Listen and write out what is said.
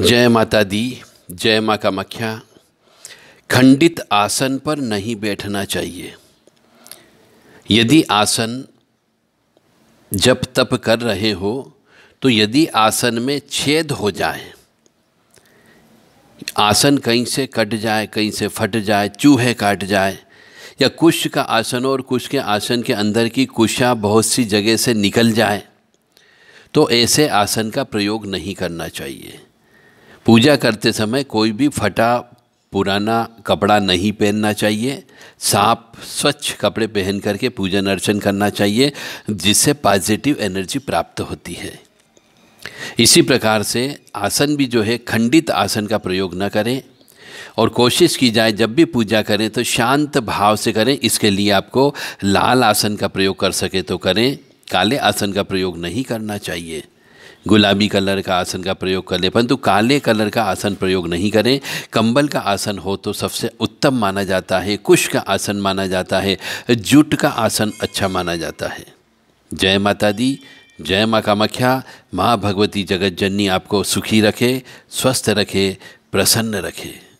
जय माता दी जय माँ का मख्या खंडित आसन पर नहीं बैठना चाहिए यदि आसन जब तप कर रहे हो तो यदि आसन में छेद हो जाए आसन कहीं से कट जाए कहीं से फट जाए चूहे काट जाए या कुश का आसन और कुश के आसन के अंदर की कुशा बहुत सी जगह से निकल जाए तो ऐसे आसन का प्रयोग नहीं करना चाहिए पूजा करते समय कोई भी फटा पुराना कपड़ा नहीं पहनना चाहिए साफ स्वच्छ कपड़े पहन करके पूजन अर्चन करना चाहिए जिससे पॉजिटिव एनर्जी प्राप्त होती है इसी प्रकार से आसन भी जो है खंडित आसन का प्रयोग न करें और कोशिश की जाए जब भी पूजा करें तो शांत भाव से करें इसके लिए आपको लाल आसन का प्रयोग कर सके तो करें काले आसन का प्रयोग नहीं करना चाहिए गुलाबी कलर का आसन का प्रयोग कर ले परंतु काले कलर का आसन प्रयोग नहीं करें कंबल का आसन हो तो सबसे उत्तम माना जाता है कुश का आसन माना जाता है जुट का आसन अच्छा माना जाता है जय माता दी जय माँ कामाख्या माँ भगवती जगत जननी आपको सुखी रखे स्वस्थ रखे प्रसन्न रखे